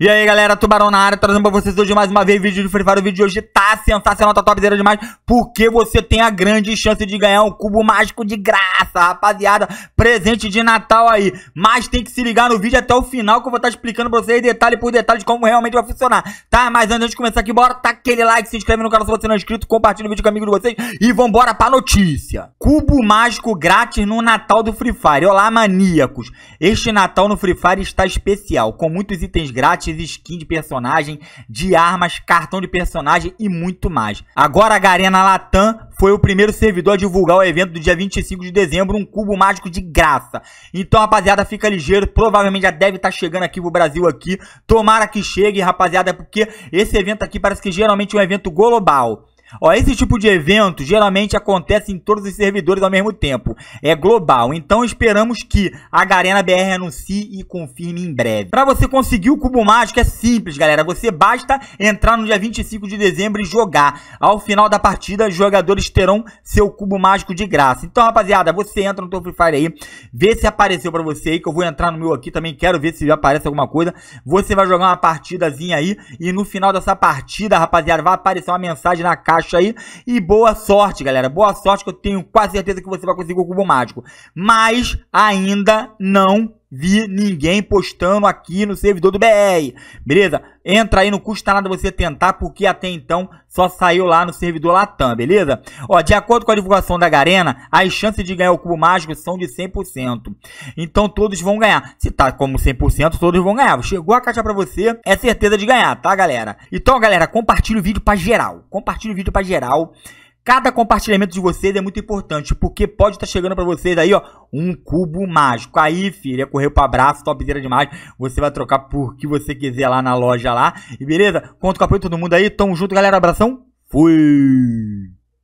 E aí galera, Tubarão na área, trazendo pra vocês hoje mais uma vez vídeo de Free Fire. O vídeo de hoje tá sensacional, tá topzera demais, porque você tem a grande chance de ganhar um cubo mágico de graça, rapaziada. Presente de Natal aí, mas tem que se ligar no vídeo até o final que eu vou estar tá explicando pra vocês detalhe por detalhe de como realmente vai funcionar, tá? Mas antes de começar aqui, bora tá aquele like, se inscreve no canal se você não é inscrito, compartilha o vídeo com amigo de vocês e vambora pra notícia. Cubo mágico grátis no Natal do Free Fire. Olá maníacos, este Natal no Free Fire está especial, com muitos itens grátis pacotes de skin de personagem, de armas, cartão de personagem e muito mais. Agora a Garena Latam foi o primeiro servidor a divulgar o evento do dia 25 de dezembro, um cubo mágico de graça. Então, rapaziada, fica ligeiro, provavelmente já deve estar tá chegando aqui pro Brasil aqui. Tomara que chegue, rapaziada, porque esse evento aqui parece que geralmente é um evento global. Ó, esse tipo de evento geralmente acontece em todos os servidores ao mesmo tempo. É global, então esperamos que a Garena BR anuncie e confirme em breve. Para você conseguir o cubo mágico é simples, galera. Você basta entrar no dia 25 de dezembro e jogar. Ao final da partida, os jogadores terão seu cubo mágico de graça. Então, rapaziada, você entra no teu Free Fire aí, vê se apareceu para você aí, que eu vou entrar no meu aqui também, quero ver se aparece alguma coisa. Você vai jogar uma partidazinha aí e no final dessa partida, rapaziada, vai aparecer uma mensagem na caixa acha aí. E boa sorte, galera. Boa sorte, que eu tenho quase certeza que você vai conseguir o cubo mágico. Mas ainda não vi ninguém postando aqui no servidor do BR. Beleza? Entra aí, não custa nada você tentar, porque até então só saiu lá no servidor Latam, beleza? Ó, de acordo com a divulgação da Garena, as chances de ganhar o cubo mágico são de 100%. Então todos vão ganhar. Se tá como 100%, todos vão ganhar. Chegou a caixa para você, é certeza de ganhar, tá, galera? Então, galera, compartilha o vídeo para geral. Compartilha o vídeo para geral. Cada compartilhamento de vocês é muito importante, porque pode estar tá chegando para vocês aí, ó, um cubo mágico. Aí, filha correu correr pro abraço, topzera demais. Você vai trocar por que você quiser lá na loja lá. E beleza? Conto com o apoio de todo mundo aí. Tamo junto, galera. Abração. Fui!